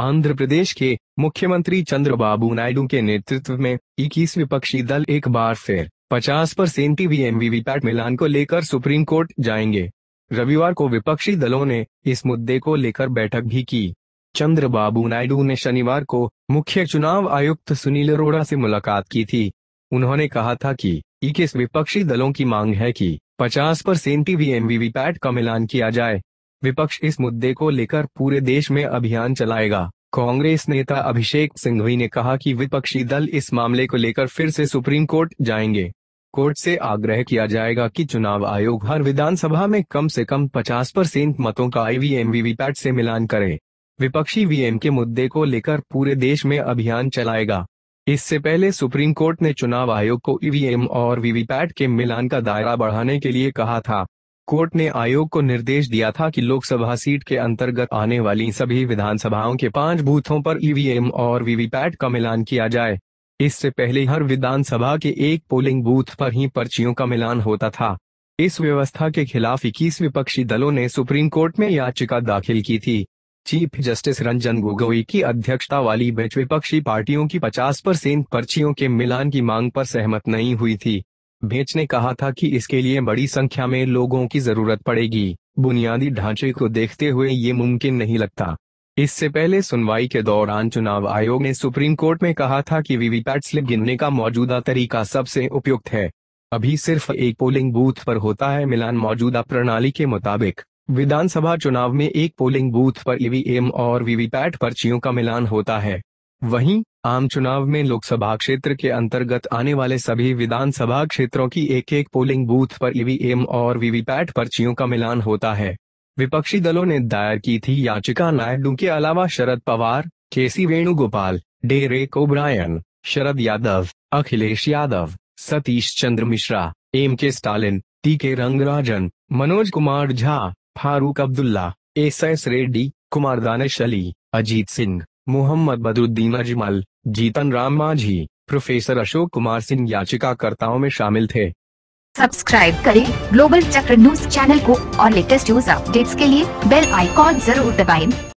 आंध्र प्रदेश के मुख्यमंत्री चंद्रबाबू नायडू के नेतृत्व में इक्कीस विपक्षी दल एक बार फिर 50 परसेंट वी वीवीपैट मिलान को लेकर सुप्रीम कोर्ट जाएंगे रविवार को विपक्षी दलों ने इस मुद्दे को लेकर बैठक भी की चंद्रबाबू नायडू ने शनिवार को मुख्य चुनाव आयुक्त सुनील अरोड़ा से मुलाकात की थी उन्होंने कहा था कि इक्कीस विपक्षी दलों की मांग है कि 50 परसेंट वी वीवीपैट का मिलान किया जाए विपक्ष इस मुद्दे को लेकर पूरे देश में अभियान चलाएगा कांग्रेस नेता अभिषेक सिंघवी ने कहा कि विपक्षी दल इस मामले को लेकर फिर से सुप्रीम कोर्ट जाएंगे कोर्ट से आग्रह किया जाएगा कि चुनाव आयोग हर विधानसभा में कम से कम 50 परसेंट मतों का आईवीएम वीवीपैट से मिलान करे विपक्षी वीएम के मुद्दे को लेकर पूरे देश में अभियान चलाएगा इससे पहले सुप्रीम कोर्ट ने चुनाव आयोग को ईवीएम e और वीवीपैट के मिलान का दायरा बढ़ाने के लिए कहा था कोर्ट ने आयोग को निर्देश दिया था कि लोकसभा सीट के अंतर्गत आने वाली सभी विधानसभाओं के पांच बूथों पर ईवीएम और वीवीपैट का मिलान किया जाए इससे पहले हर विधानसभा के एक पोलिंग बूथ पर ही पर्चियों का मिलान होता था इस व्यवस्था के खिलाफ इक्कीस विपक्षी दलों ने सुप्रीम कोर्ट में याचिका दाखिल की थी चीफ जस्टिस रंजन गोगोई की अध्यक्षता वाली बेच विपक्षी पार्टियों की 50 परसेंट पर्चियों के मिलान की मांग पर सहमत नहीं हुई थी बेच ने कहा था कि इसके लिए बड़ी संख्या में लोगों की जरूरत पड़ेगी बुनियादी ढांचे को देखते हुए ये मुमकिन नहीं लगता इससे पहले सुनवाई के दौरान चुनाव आयोग ने सुप्रीम कोर्ट में कहा था कि वीवीपैट स्लिप गिनने का मौजूदा तरीका सबसे उपयुक्त है अभी सिर्फ एक पोलिंग बूथ पर होता है मिलान मौजूदा प्रणाली के मुताबिक विधानसभा चुनाव में एक पोलिंग बूथ पर ईवीएम और वीवीपैट पर्चियों का मिलान होता है वहीं आम चुनाव में लोकसभा क्षेत्र के अंतर्गत आने वाले सभी विधानसभा क्षेत्रों की एक एक पोलिंग बूथ पर ईवीएम और वीवीपैट पर्चियों का मिलान होता है विपक्षी दलों ने दायर की थी याचिका नायडू के अलावा Sharad Pawar KC Venugopal Derek O'Brien Sharad Yadav Akhilesh Yadav Satish Chandra Mishra M K Stalin T K Rangarajan Manoj Kumar Jha Farooq Abdullah S S Reddy Kumar Danish Ali Ajit Singh Mohammad Badruddin Ajmal Jitan Ram Manjhi professor Ashok Kumar Singh याचिकाकर्ताओं में शामिल थे सब्सक्राइब करें ग्लोबल चक्र न्यूज चैनल को और लेटेस्ट न्यूज अपडेट्स के लिए बेल आइकॉन जरूर दबाएं।